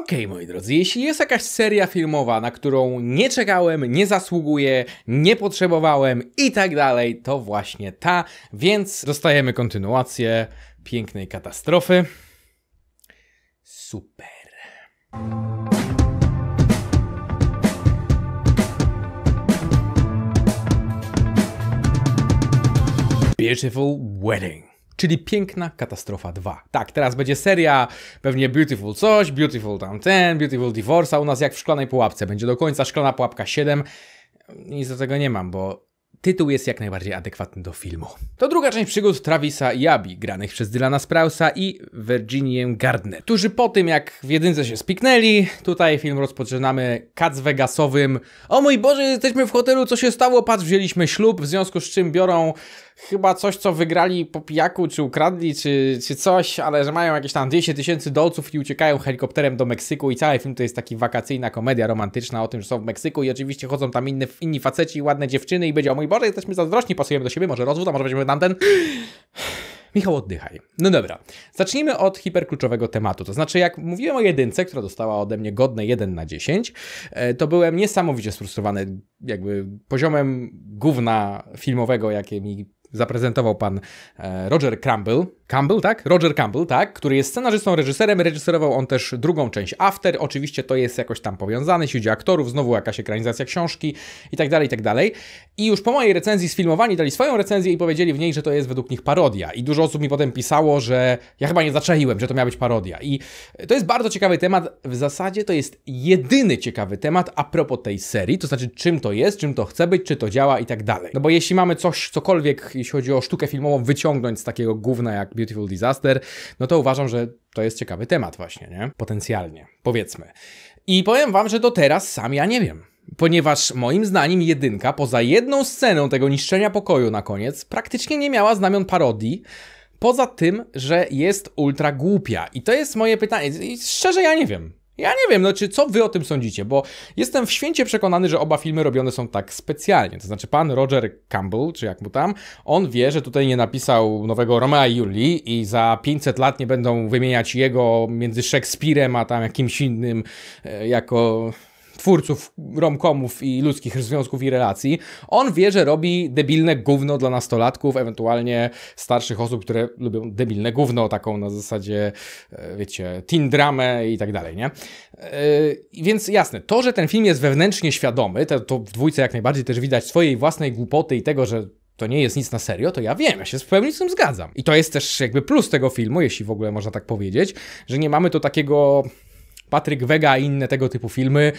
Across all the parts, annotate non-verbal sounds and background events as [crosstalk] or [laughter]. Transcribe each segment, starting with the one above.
Okej, okay, moi drodzy, jeśli jest jakaś seria filmowa, na którą nie czekałem, nie zasługuję, nie potrzebowałem i tak dalej, to właśnie ta, więc dostajemy kontynuację pięknej katastrofy. Super. Beautiful Wedding czyli Piękna Katastrofa 2. Tak, teraz będzie seria pewnie Beautiful coś, Beautiful tamten, Beautiful Divorce, a u nas jak w Szklanej Pułapce. Będzie do końca Szklana Pułapka 7. Nic do tego nie mam, bo tytuł jest jak najbardziej adekwatny do filmu. To druga część przygód Travisa i Abby, granych przez Dylana Sprausa i Virginię Gardner, którzy po tym jak w jedynce się spiknęli, tutaj film rozpoczynamy kac wegasowym. O mój Boże, jesteśmy w hotelu, co się stało? Patrz, wzięliśmy ślub, w związku z czym biorą chyba coś, co wygrali po pijaku, czy ukradli, czy, czy coś, ale że mają jakieś tam 200 tysięcy dolców i uciekają helikopterem do Meksyku i cały film to jest taki wakacyjna komedia romantyczna o tym, że są w Meksyku i oczywiście chodzą tam inne, inni faceci i ładne dziewczyny i będzie o mój Boże, jesteśmy zazdrośni, pasujemy do siebie, może rozwód, a może będziemy tamten... [sighs] Michał, oddychaj. No dobra, zacznijmy od hiperkluczowego tematu. To znaczy, jak mówiłem o jedynce, która dostała ode mnie godne 1 na 10, e, to byłem niesamowicie sfrustrowany jakby poziomem gówna filmowego, jakie mi zaprezentował pan e, Roger Crumble, Campbell, tak? Roger Campbell, tak? Który jest scenarzystą, reżyserem. Reżyserował on też drugą część After. Oczywiście to jest jakoś tam powiązane, jeśli aktorów, znowu jakaś ekranizacja książki i tak dalej, i tak dalej. I już po mojej recenzji sfilmowani dali swoją recenzję i powiedzieli w niej, że to jest według nich parodia. I dużo osób mi potem pisało, że ja chyba nie zaczaiłem, że to miała być parodia. I to jest bardzo ciekawy temat. W zasadzie to jest jedyny ciekawy temat a propos tej serii, to znaczy czym to jest, czym to chce być, czy to działa i tak dalej. No bo jeśli mamy coś, cokolwiek, jeśli chodzi o sztukę filmową, wyciągnąć z takiego gówna jak Beautiful Disaster, no to uważam, że to jest ciekawy temat właśnie, nie? Potencjalnie, powiedzmy. I powiem wam, że do teraz sam ja nie wiem. Ponieważ moim zdaniem jedynka, poza jedną sceną tego niszczenia pokoju na koniec, praktycznie nie miała znamion parodii, poza tym, że jest ultra głupia. I to jest moje pytanie. I szczerze ja nie wiem. Ja nie wiem, no czy co wy o tym sądzicie, bo jestem w święcie przekonany, że oba filmy robione są tak specjalnie. To znaczy pan Roger Campbell, czy jak mu tam, on wie, że tutaj nie napisał nowego Romea i Julii i za 500 lat nie będą wymieniać jego między Szekspirem a tam jakimś innym e, jako twórców romkomów i ludzkich związków i relacji, on wie, że robi debilne gówno dla nastolatków, ewentualnie starszych osób, które lubią debilne gówno, taką na zasadzie, e, wiecie, teen dramę i tak dalej, nie? Yy, więc jasne, to, że ten film jest wewnętrznie świadomy, to, to w dwójce jak najbardziej też widać swojej własnej głupoty i tego, że to nie jest nic na serio, to ja wiem, ja się z pełni z tym zgadzam. I to jest też jakby plus tego filmu, jeśli w ogóle można tak powiedzieć, że nie mamy tu takiego Patryk Wega i inne tego typu filmy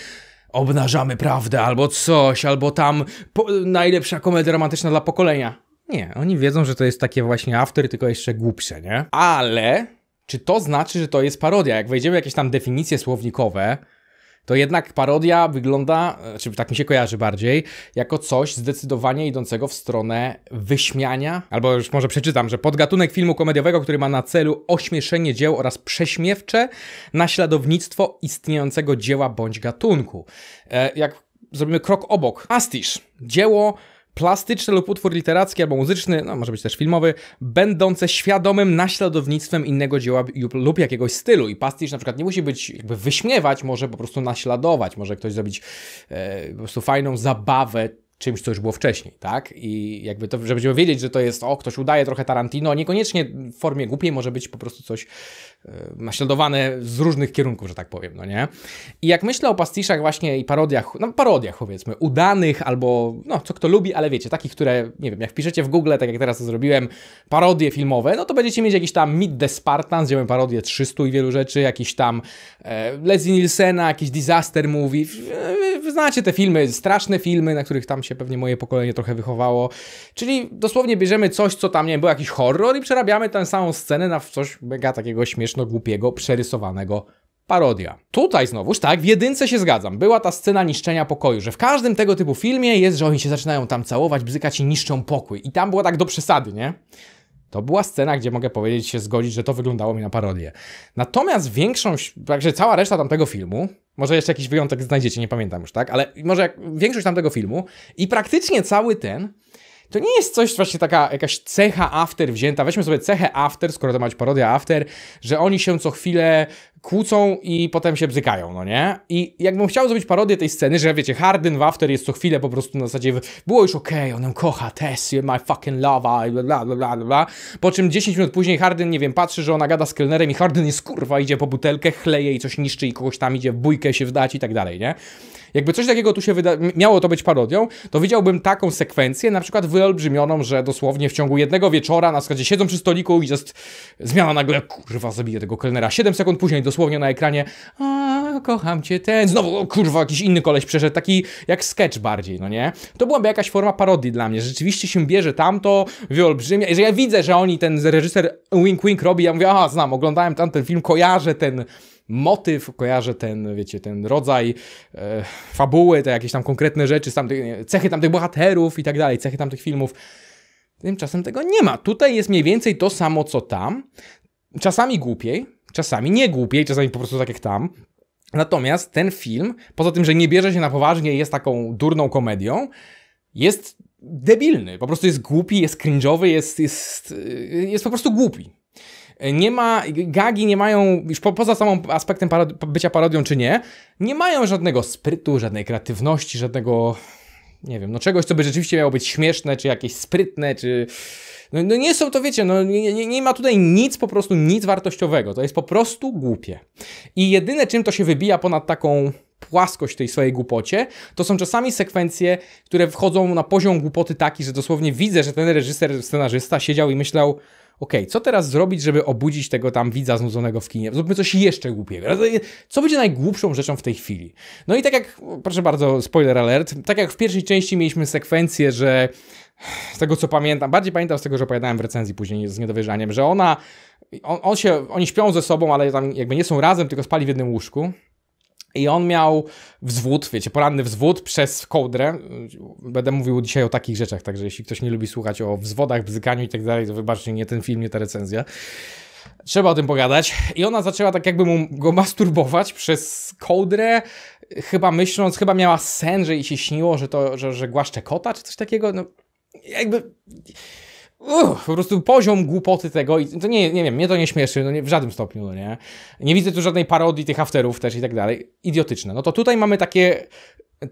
obnażamy prawdę albo coś, albo tam po, najlepsza komedia romantyczna dla pokolenia. Nie, oni wiedzą, że to jest takie właśnie after, tylko jeszcze głupsze, nie? Ale czy to znaczy, że to jest parodia? Jak wejdziemy w jakieś tam definicje słownikowe, to jednak parodia wygląda, znaczy tak mi się kojarzy bardziej, jako coś zdecydowanie idącego w stronę wyśmiania, albo już może przeczytam, że podgatunek filmu komediowego, który ma na celu ośmieszenie dzieł oraz prześmiewcze naśladownictwo istniejącego dzieła bądź gatunku. E, jak zrobimy krok obok, Astisz, dzieło plastyczny lub utwór literacki albo muzyczny, no może być też filmowy, będące świadomym naśladownictwem innego dzieła lub jakiegoś stylu. I pastisz na przykład nie musi być jakby wyśmiewać, może po prostu naśladować, może ktoś zrobić e, po prostu fajną zabawę czymś, co już było wcześniej, tak? I jakby to, żeby się wiedzieć, że to jest, o, ktoś udaje trochę Tarantino, niekoniecznie w formie głupiej, może być po prostu coś E, naśladowane z różnych kierunków, że tak powiem, no nie? I jak myślę o pastiszach właśnie i parodiach, no parodiach powiedzmy, udanych albo, no, co kto lubi, ale wiecie, takich, które, nie wiem, jak wpiszecie w Google, tak jak teraz to zrobiłem, parodie filmowe, no to będziecie mieć jakiś tam Meet the Spartans, gdzie mamy parodię 300 i wielu rzeczy, jakiś tam e, Leslie Nielsena, jakiś Disaster Movie, e, znacie te filmy, straszne filmy, na których tam się pewnie moje pokolenie trochę wychowało, czyli dosłownie bierzemy coś, co tam, nie wiem, był jakiś horror i przerabiamy tę samą scenę na coś mega takiego śmiesznego, śmieszno głupiego, przerysowanego parodia. Tutaj znowuż, tak, w jedynce się zgadzam. Była ta scena niszczenia pokoju, że w każdym tego typu filmie jest, że oni się zaczynają tam całować, bzykać i niszczą pokój. I tam było tak do przesady, nie? To była scena, gdzie mogę powiedzieć, się zgodzić, że to wyglądało mi na parodię. Natomiast większą, także cała reszta tamtego filmu, może jeszcze jakiś wyjątek znajdziecie, nie pamiętam już, tak? Ale może większość tamtego filmu i praktycznie cały ten to nie jest coś właśnie taka jakaś cecha after wzięta. Weźmy sobie cechę after, skoro to ma być parodia after, że oni się co chwilę kłócą i potem się bzykają, no nie? I jakbym chciał zrobić parodię tej sceny, że wiecie, Hardin Wafter jest co chwilę po prostu na zasadzie było już okej, okay, on ją kocha, Tess, my fucking love, i bla bla bla bla bla. Po czym 10 minut później Hardin nie wiem, patrzy, że ona gada z kelnerem i Hardin jest kurwa, idzie po butelkę, chleje i coś niszczy i kogoś tam idzie w bójkę się wdać i tak dalej, nie? Jakby coś takiego tu się wyda- miało to być parodią, to widziałbym taką sekwencję, na przykład wyolbrzymioną, że dosłownie w ciągu jednego wieczora na składzie siedzą przy stoliku i jest zmiana nagle, kurwa, zabije tego kelnera. 7 sekund później do dosłownie na ekranie a, kocham cię ten, znowu o, kurwa jakiś inny koleś przeszedł, taki jak sketch bardziej, no nie? To byłaby jakaś forma parodii dla mnie, rzeczywiście się bierze tamto, wyolbrzymia, jeżeli ja widzę, że oni ten reżyser Wink Wink robi, ja mówię, a, znam, oglądałem tamten film, kojarzę ten motyw, kojarzę ten, wiecie, ten rodzaj e, fabuły, te jakieś tam konkretne rzeczy, tamtych, cechy tamtych bohaterów i tak dalej, cechy tamtych filmów. Tymczasem tego nie ma. Tutaj jest mniej więcej to samo, co tam. Czasami głupiej, czasami nie głupiej, czasami po prostu tak jak tam. Natomiast ten film, poza tym, że nie bierze się na poważnie i jest taką durną komedią, jest debilny. Po prostu jest głupi, jest cringe'owy, jest, jest, y, jest po prostu głupi. Nie ma, gagi nie mają, już po, poza samą aspektem bycia parodią czy nie, nie mają żadnego sprytu, żadnej kreatywności, żadnego, nie wiem, no czegoś, co by rzeczywiście miało być śmieszne, czy jakieś sprytne, czy no, no nie są to, wiecie, no nie, nie, nie ma tutaj nic, po prostu nic wartościowego. To jest po prostu głupie. I jedyne, czym to się wybija ponad taką płaskość tej swojej głupocie, to są czasami sekwencje, które wchodzą na poziom głupoty taki, że dosłownie widzę, że ten reżyser, scenarzysta siedział i myślał, ok, co teraz zrobić, żeby obudzić tego tam widza znudzonego w kinie? Zróbmy coś jeszcze głupiego. Co będzie najgłupszą rzeczą w tej chwili? No i tak jak, proszę bardzo, spoiler alert, tak jak w pierwszej części mieliśmy sekwencję, że z tego co pamiętam, bardziej pamiętam z tego, że opowiadałem w recenzji później z niedowierzaniem, że ona, on, on się, oni śpią ze sobą, ale tam jakby nie są razem, tylko spali w jednym łóżku. I on miał wzwód, wiecie, poranny wzwód przez kołdrę. Będę mówił dzisiaj o takich rzeczach, także jeśli ktoś nie lubi słuchać o wzwodach, bzykaniu i tak dalej, to wybaczcie, nie ten film, nie ta recenzja. Trzeba o tym pogadać. I ona zaczęła tak jakby mu, go masturbować przez kołdrę, chyba myśląc, chyba miała sen, że jej się śniło, że to, że, że głaszcze kota, czy coś takiego. No, jakby... Uff, po prostu poziom głupoty tego i to nie, nie wiem, mnie to nie śmieszy, no nie, w żadnym stopniu, no nie. Nie widzę tu żadnej parodii tych afterów też i tak dalej. Idiotyczne. No to tutaj mamy takie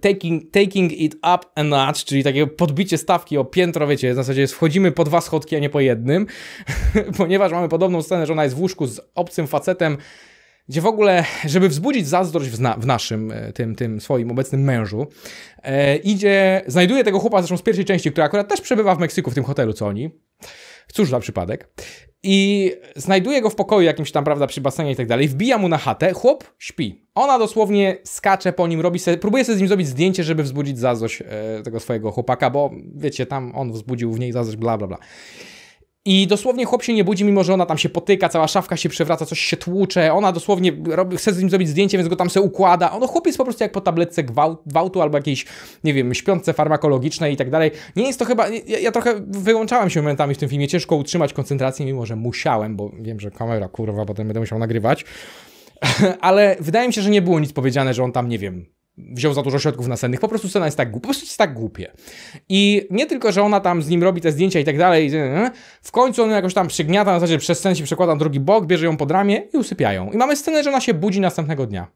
taking, taking it up a notch, czyli takie podbicie stawki o piętro, wiecie, w zasadzie wchodzimy po dwa schodki, a nie po jednym, [laughs] ponieważ mamy podobną scenę, że ona jest w łóżku z obcym facetem, gdzie w ogóle, żeby wzbudzić zazdrość w, w naszym, e, tym, tym swoim obecnym mężu, e, idzie, znajduje tego chłopa zresztą z pierwszej części, który akurat też przebywa w Meksyku, w tym hotelu, co oni. Cóż za przypadek. I znajduje go w pokoju jakimś tam, prawda, przy basenie i tak dalej. Wbija mu na chatę. Chłop śpi. Ona dosłownie skacze po nim, robi se, próbuje sobie z nim zrobić zdjęcie, żeby wzbudzić zazdrość e, tego swojego chłopaka, bo wiecie, tam on wzbudził w niej zazdrość, bla, bla, bla. I dosłownie chłop się nie budzi, mimo że ona tam się potyka, cała szafka się przewraca, coś się tłucze, ona dosłownie robi, chce z nim zrobić zdjęcie, więc go tam se układa. Ono chłopiec po prostu jak po tabletce gwałt, gwałtu albo jakiejś, nie wiem, śpiące farmakologicznej i tak dalej. Nie jest to chyba, ja, ja, trochę wyłączałem się momentami w tym filmie, ciężko utrzymać koncentrację, mimo że musiałem, bo wiem, że kamera, kurwa, potem będę musiał nagrywać. [laughs] Ale wydaje mi się, że nie było nic powiedziane, że on tam, nie wiem, wziął za dużo środków nasennych. Po prostu scena jest tak głupia. Po prostu jest tak głupie. I nie tylko, że ona tam z nim robi te zdjęcia i tak dalej, w końcu on jakoś tam przygniata, na zasadzie przez sen się przekłada na drugi bok, bierze ją pod ramię i usypiają. I mamy scenę, że ona się budzi następnego dnia.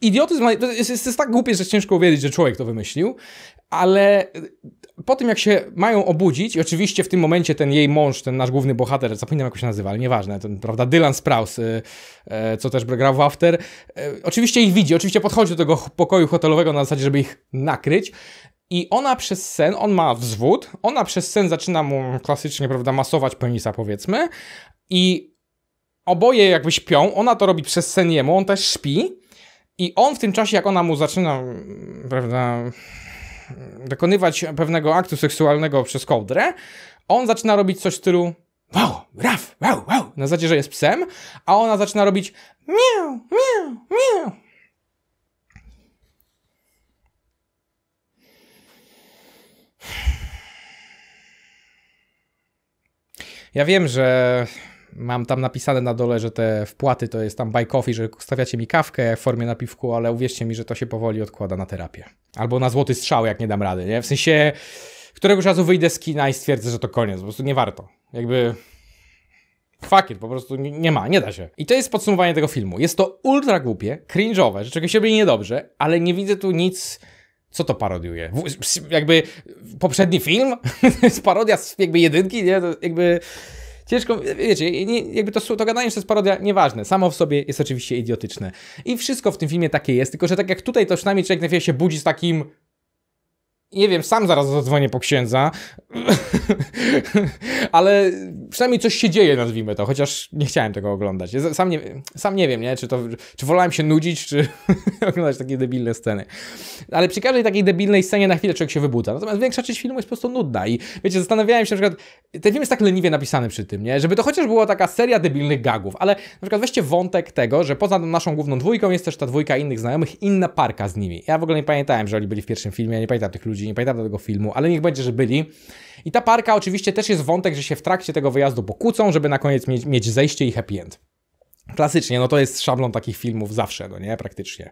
Idiotyzm to jest, jest, jest tak głupie, że ciężko uwierzyć, że człowiek to wymyślił, ale po tym jak się mają obudzić, i oczywiście w tym momencie ten jej mąż, ten nasz główny bohater, zapominam jak się nazywa, ale nieważne, ten, prawda, Dylan Sprouse, e, e, co też grał w After, e, oczywiście ich widzi, oczywiście podchodzi do tego pokoju hotelowego na zasadzie, żeby ich nakryć, i ona przez sen, on ma wzwód, ona przez sen zaczyna mu klasycznie, prawda, masować penisa powiedzmy i oboje jakby śpią, ona to robi przez sen jemu, on też śpi, i on w tym czasie, jak ona mu zaczyna, mm, prawda, dokonywać pewnego aktu seksualnego przez kołdrę, on zaczyna robić coś w stylu wow, raf, wow, wow, na zasadzie, że jest psem, a ona zaczyna robić miau, miau, miau. Ja wiem, że Mam tam napisane na dole, że te wpłaty to jest tam buy coffee, że stawiacie mi kawkę w formie napiwku, ale uwierzcie mi, że to się powoli odkłada na terapię. Albo na złoty strzał, jak nie dam rady, nie? W sensie, któregoś razu wyjdę z kina i stwierdzę, że to koniec, po prostu nie warto. Jakby... Fuck it, po prostu nie ma, nie da się. I to jest podsumowanie tego filmu. Jest to ultra głupie, cringe'owe, że czegoś się robi niedobrze, ale nie widzę tu nic co to parodiuje? W, jakby poprzedni film? [laughs] to jest parodia z jakby jedynki, nie? To jakby Ciężko, wiecie, nie, jakby to, to gadanie, że to jest parodia, nieważne. Samo w sobie jest oczywiście idiotyczne. I wszystko w tym filmie takie jest, tylko że tak jak tutaj, to przynajmniej człowiek na się budzi z takim nie wiem, sam zaraz zadzwonię po księdza, [laughs] ale przynajmniej coś się dzieje, nazwijmy to, chociaż nie chciałem tego oglądać. Sam nie, sam nie wiem, nie? Czy, to, czy wolałem się nudzić, czy [laughs] oglądać takie debilne sceny. Ale przy każdej takiej debilnej scenie na chwilę człowiek się wybudza. Natomiast większa część filmu jest po prostu nudna i wiecie, zastanawiałem się na przykład, ten film jest tak leniwie napisany przy tym, nie? Żeby to chociaż była taka seria debilnych gagów, ale na przykład weźcie wątek tego, że poza naszą główną dwójką jest też ta dwójka innych znajomych, inna parka z nimi. Ja w ogóle nie pamiętałem, że oni byli w pierwszym filmie, ja nie pamiętam tych ludzi, ludzi, nie pamiętam tego filmu, ale niech będzie, że byli. I ta parka oczywiście też jest wątek, że się w trakcie tego wyjazdu pokłócą, żeby na koniec mieć, mieć zejście i happy end. Klasycznie, no to jest szablon takich filmów zawsze, no nie, praktycznie.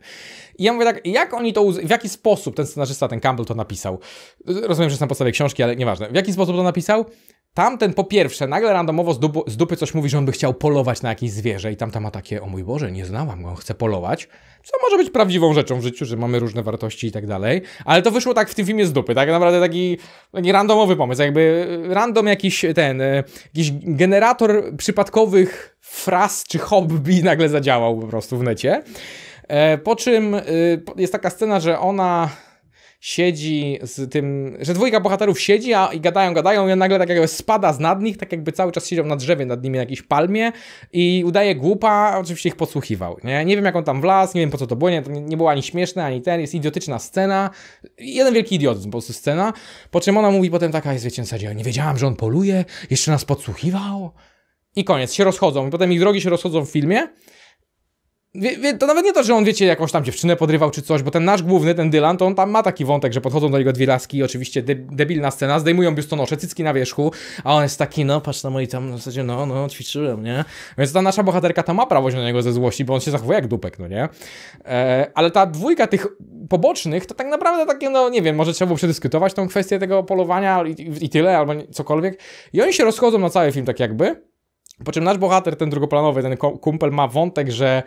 I ja mówię tak, jak oni to, w jaki sposób ten scenarzysta, ten Campbell to napisał? Rozumiem, że jest na podstawie książki, ale nieważne. W jaki sposób to napisał? Tamten po pierwsze nagle randomowo z, z dupy coś mówi, że on by chciał polować na jakieś zwierzę i tamta ma takie, o mój Boże, nie znałam go, chcę polować. Co może być prawdziwą rzeczą w życiu, że mamy różne wartości i tak dalej. Ale to wyszło tak w tym filmie z dupy, tak naprawdę taki, taki randomowy pomysł, jakby y, random jakiś ten, y, jakiś generator przypadkowych fraz czy hobby [laughs] nagle zadziałał po prostu w necie. E, po czym y, jest taka scena, że ona siedzi z tym, że dwójka bohaterów siedzi a, i gadają, gadają i on nagle tak jakby spada z nad nich, tak jakby cały czas siedział na drzewie nad nimi na jakiejś palmie i udaje głupa, oczywiście ich podsłuchiwał, nie? Nie wiem jak on tam wlazł, nie wiem po co to było, nie, nie było ani śmieszne, ani ten, jest idiotyczna scena, jeden wielki idiotyzm po prostu scena, po czym ona mówi potem taka, jest wiecie, serio, nie wiedziałam, że on poluje, jeszcze nas podsłuchiwał i koniec, się rozchodzą i potem ich drogi się rozchodzą w filmie Wie, wie, to nawet nie to, że on, wiecie, jakąś tam dziewczynę podrywał czy coś, bo ten nasz główny, ten Dylan, to on tam ma taki wątek, że podchodzą do niego dwie laski, oczywiście de debilna scena, zdejmują biustonosze, cycki na wierzchu, a on jest taki, no patrz na moi tam, w zasadzie, no, no, ćwiczyłem, nie? Więc ta nasza bohaterka tam ma prawo się na niego ze złości, bo on się zachowuje jak dupek, no nie? E, ale ta dwójka tych pobocznych, to tak naprawdę takie, no nie wiem, może trzeba było przedyskutować tą kwestię tego polowania i, i tyle, albo cokolwiek. I oni się rozchodzą na cały film tak jakby, po czym nasz bohater, ten drugoplanowy, ten kumpel ma wątek, że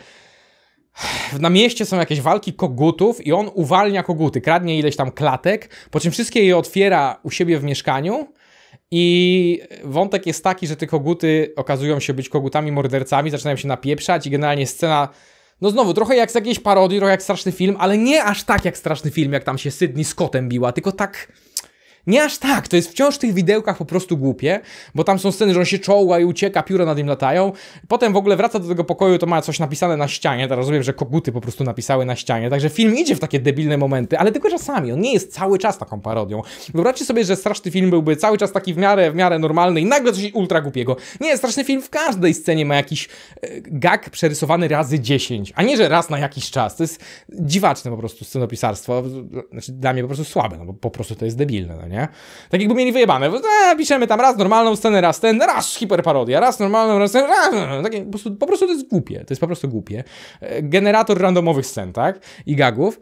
na mieście są jakieś walki kogutów i on uwalnia koguty, kradnie ileś tam klatek, po czym wszystkie je otwiera u siebie w mieszkaniu i wątek jest taki, że te koguty okazują się być kogutami mordercami, zaczynają się napieprzać i generalnie scena no znowu, trochę jak z jakiejś parodii, trochę jak straszny film, ale nie aż tak jak straszny film, jak tam się Sydney Scottem biła, tylko tak nie aż tak, to jest wciąż w tych widełkach po prostu głupie, bo tam są sceny, że on się czoła i ucieka, pióra nad nim latają. Potem w ogóle wraca do tego pokoju, to ma coś napisane na ścianie, teraz rozumiem, że koguty po prostu napisały na ścianie, także film idzie w takie debilne momenty, ale tylko czasami, on nie jest cały czas taką parodią. Wyobraźcie sobie, że straszny film byłby cały czas taki w miarę, w miarę normalny i nagle coś ultra głupiego. Nie, straszny film w każdej scenie ma jakiś e, gag przerysowany razy 10, a nie, że raz na jakiś czas. To jest dziwaczne po prostu scenopisarstwo, znaczy dla mnie po prostu słabe, no bo po prostu to jest debilne, no nie? nie? Tak jakby mieli wyjebane, eee, piszemy tam raz normalną scenę, raz ten, raz hiperparodia, raz normalną, raz ten, raz, takie, po, prostu, po prostu to jest głupie, to jest po prostu głupie. E, generator randomowych scen, tak? I gagów.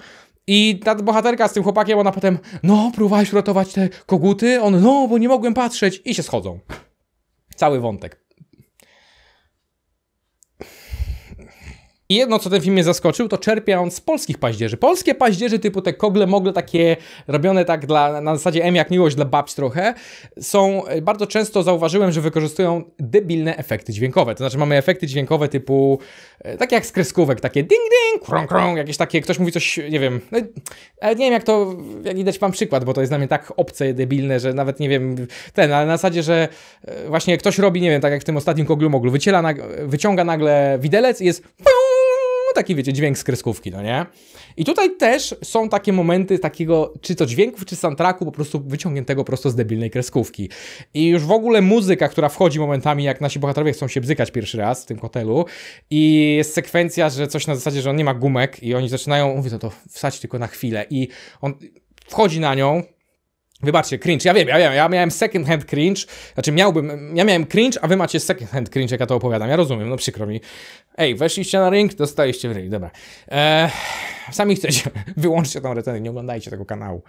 I ta bohaterka z tym chłopakiem, ona potem, no, próbowałeś uratować te koguty? On, no, bo nie mogłem patrzeć. I się schodzą. Cały wątek. I jedno, co ten film mnie zaskoczył, to czerpia on z polskich paździerzy. Polskie paździerzy typu te kogle, mogle, takie robione tak dla, na zasadzie M jak miłość dla babci trochę, są, e, bardzo często zauważyłem, że wykorzystują debilne efekty dźwiękowe. To znaczy mamy efekty dźwiękowe typu, e, tak jak z kreskówek, takie ding ding, krąg krąg, jakieś takie, ktoś mówi coś, nie wiem, no, nie wiem jak to, jak dać wam przykład, bo to jest dla mnie tak obce, debilne, że nawet nie wiem, ten, ale na zasadzie, że e, właśnie ktoś robi, nie wiem, tak jak w tym ostatnim koglu moglu, wyciela, wyciąga nagle widelec i jest taki, wiecie, dźwięk z kreskówki, no nie? I tutaj też są takie momenty takiego, czy to dźwięków, czy soundtracku po prostu wyciągniętego prosto z debilnej kreskówki. I już w ogóle muzyka, która wchodzi momentami, jak nasi bohaterowie chcą się bzykać pierwszy raz w tym hotelu i jest sekwencja, że coś na zasadzie, że on nie ma gumek i oni zaczynają, mówię to, to wsadź tylko na chwilę i on wchodzi na nią, Wybaczcie, cringe, ja wiem, ja wiem, ja miałem second hand cringe, znaczy miałbym, ja miałem cringe, a wy macie second hand cringe, jak ja to opowiadam, ja rozumiem, no przykro mi. Ej, weszliście na ring, dostaliście w ring, dobra. Eee, sami chcecie, [laughs] wyłączcie tą recenę, nie oglądajcie tego kanału.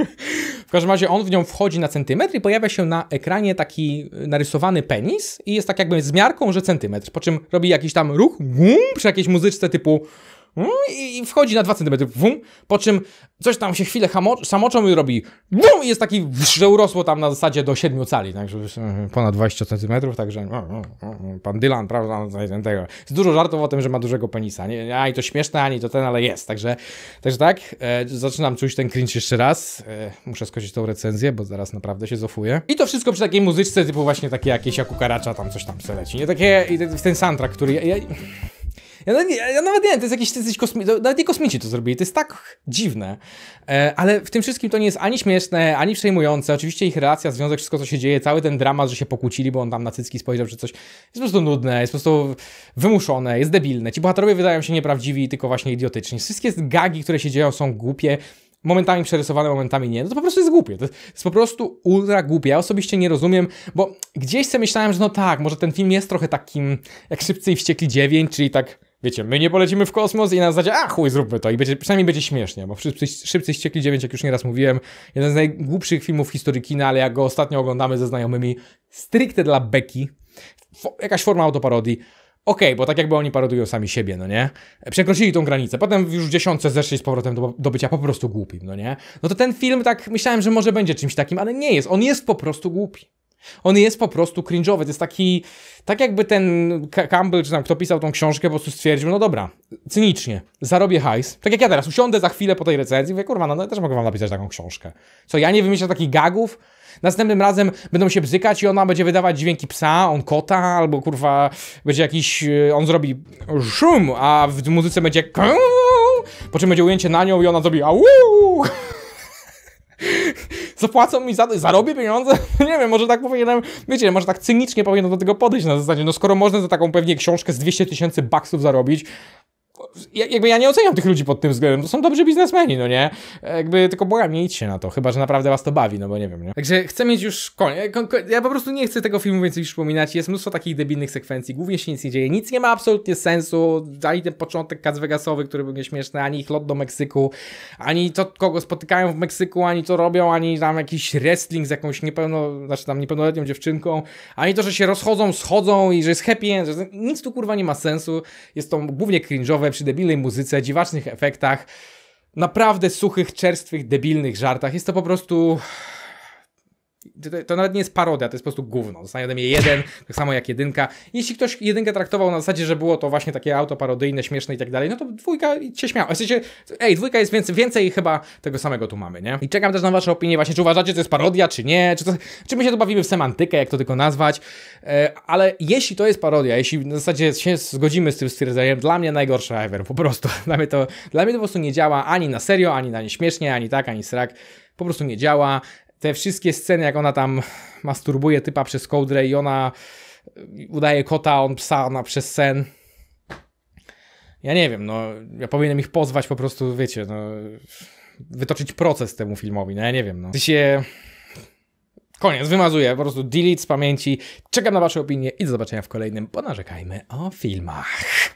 [laughs] w każdym razie on w nią wchodzi na centymetr i pojawia się na ekranie taki narysowany penis i jest tak jakby z miarką, że centymetr, po czym robi jakiś tam ruch, gum, przy jakiejś muzyczce typu Mm, i wchodzi na 2 cm, wum, po czym coś tam się chwilę samoczą i robi wum, i jest taki, że urosło tam na zasadzie do 7 cali, tak, także ponad 20 cm, także pan Dylan, prawda, no, tego. Jest dużo żartów o tym, że ma dużego penisa, nie, ani to śmieszne, ani to ten, ale jest, także, także tak, e, zaczynam czuć ten cringe jeszcze raz, e, muszę skończyć tą recenzję, bo zaraz naprawdę się zofuję. I to wszystko przy takiej muzyczce typu właśnie takie jakieś Karacza, tam coś tam se leci, nie, takie, ten soundtrack, który ja, ja... Ja nawet, ja nawet nie wiem, to jest jakiś, to jest kosmi... nawet nie kosmici to zrobili, to jest tak dziwne. E, ale w tym wszystkim to nie jest ani śmieszne, ani przejmujące. Oczywiście ich relacja, związek, wszystko co się dzieje, cały ten dramat, że się pokłócili, bo on tam na cycki spojrzał czy coś, jest po prostu nudne, jest po prostu wymuszone, jest debilne. Ci bohaterowie wydają się nieprawdziwi, tylko właśnie idiotyczni. Wszystkie gagi, które się dzieją są głupie momentami przerysowane, momentami nie, no to po prostu jest głupie. To jest po prostu ultra głupie. Ja osobiście nie rozumiem, bo gdzieś sobie myślałem, że no tak, może ten film jest trochę takim jak Szybcy i Wściekli 9, czyli tak Wiecie, my nie polecimy w kosmos i na zasadzie, a chuj, zróbmy to. I będzie, przynajmniej będzie śmiesznie, bo wszyscy Szybcy Ściekli 9, jak już nieraz mówiłem, jeden z najgłupszych filmów w historii kina, ale jak go ostatnio oglądamy ze znajomymi, stricte dla beki, fo jakaś forma autoparodii, okej, okay, bo tak jakby oni parodują sami siebie, no nie? Przekroczyli tą granicę, potem już w dziesiątce zeszli z powrotem do, do bycia po prostu głupim, no nie? No to ten film, tak myślałem, że może będzie czymś takim, ale nie jest, on jest po prostu głupi. On jest po prostu cringe'owy, to jest taki, tak jakby ten Campbell, czy tam kto pisał tą książkę, po prostu stwierdził, no dobra, cynicznie, zarobię hajs, tak jak ja teraz, usiądę za chwilę po tej recenzji, mówię, kurwa, no, no też mogę wam napisać taką książkę. Co, ja nie wymyślę takich gagów? Następnym razem będą się bzykać i ona będzie wydawać dźwięki psa, on kota, albo kurwa, będzie jakiś, y, on zrobi szum, a w muzyce będzie po czym będzie ujęcie na nią i ona zrobi au zapłacą mi za to, zarobię pieniądze? [laughs] nie wiem, może tak powinienem, wiecie, może tak cynicznie powinienem do tego podejść na zasadzie, no skoro można za taką pewnie książkę z 200 tysięcy baksów zarobić, jakby ja nie oceniam tych ludzi pod tym względem, to są dobrzy biznesmeni, no nie? Jakby tylko błagam, nie idźcie na to, chyba, że naprawdę was to bawi, no bo nie wiem, nie? Także chcę mieć już e, koniec, ja po prostu nie chcę tego filmu więcej przypominać, jest mnóstwo takich debilnych sekwencji, głównie się nic nie dzieje, nic nie ma absolutnie sensu, ani ten początek Kaz Vegasowy, który był nieśmieszny, ani ich lot do Meksyku, ani to, kogo spotykają w Meksyku, ani to robią, ani tam jakiś wrestling z jakąś niepełno, znaczy tam niepełnoletnią dziewczynką, ani to, że się rozchodzą, schodzą i że jest happy end, że nic tu kurwa nie ma sensu, jest to głównie cringe'owe, zabawę przy debilnej muzyce, dziwacznych efektach, naprawdę suchych, czerstwych, debilnych żartach. Jest to po prostu to nawet nie jest parodia, to jest po prostu gówno. Zostanie ode mnie jeden, tak samo jak jedynka. Jeśli ktoś jedynkę traktował na zasadzie, że było to właśnie takie auto parodyjne, śmieszne i tak dalej, no to dwójka się śmiało. W ej, dwójka jest więcej, więcej chyba tego samego tu mamy, nie? I czekam też na wasze opinie właśnie, czy uważacie, że to jest parodia, czy nie, czy, to, czy my się tu bawimy w semantykę, jak to tylko nazwać, e, ale jeśli to jest parodia, jeśli w zasadzie się zgodzimy z tym stwierdzeniem, dla mnie najgorsza ever, po prostu. [laughs] Dla mnie to, dla mnie to po prostu nie działa ani na serio, ani na nieśmiesznie, ani tak, ani srak po prostu nie działa te wszystkie sceny, jak ona tam masturbuje typa przez kołdrę i ona y, udaje kota, on psa, ona przez sen. Ja nie wiem, no ja powinienem ich pozwać po prostu, wiecie, no, wytoczyć proces temu filmowi, no ja nie wiem, no. Ty się... Koniec, wymazuję, po prostu delete z pamięci. Czekam na Wasze opinie i do zobaczenia w kolejnym Ponarzekajmy o filmach.